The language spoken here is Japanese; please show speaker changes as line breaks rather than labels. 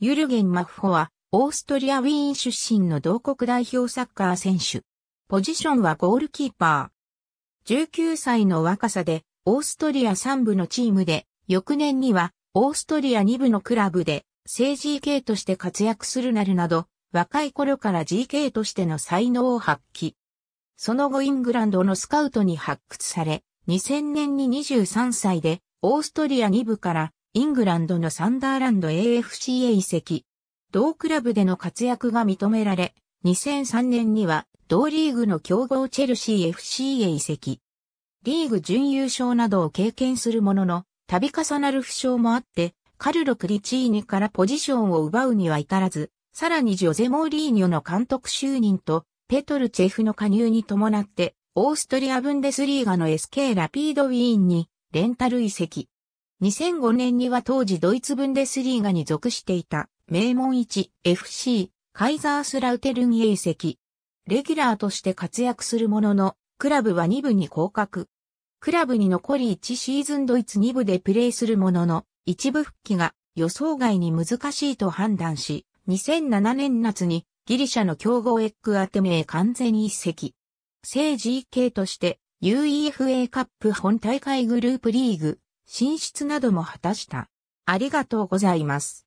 ユルゲン・マフホは、オーストリア・ウィーン出身の同国代表サッカー選手。ポジションはゴールキーパー。19歳の若さで、オーストリア3部のチームで、翌年には、オーストリア2部のクラブで、政治 k として活躍するなるなど、若い頃から GK としての才能を発揮。その後イングランドのスカウトに発掘され、2000年に23歳で、オーストリア2部からイングランドのサンダーランド AFC へ移籍。同クラブでの活躍が認められ、2003年には同リーグの強豪チェルシー FC へ移籍。リーグ準優勝などを経験するものの、度重なる負傷もあって、カルロ・クリチーニからポジションを奪うには至らず、さらにジョゼ・モーリーニョの監督就任と、ペトル・チェフの加入に伴って、オーストリア・ブンデスリーガの SK ラピード・ウィーンに、レンタル移籍。2005年には当時ドイツ分デスリーガに属していた名門 1FC カイザースラウテルンへ移籍。レギュラーとして活躍するものの、クラブは2部に降格。クラブに残り1シーズンドイツ2部でプレーするものの、一部復帰が予想外に難しいと判断し、2007年夏にギリシャの強豪エッグアテメへ完全に移籍。正 GK として UEFA カップ本大会グループリーグ進出なども果たした。ありがとうございます。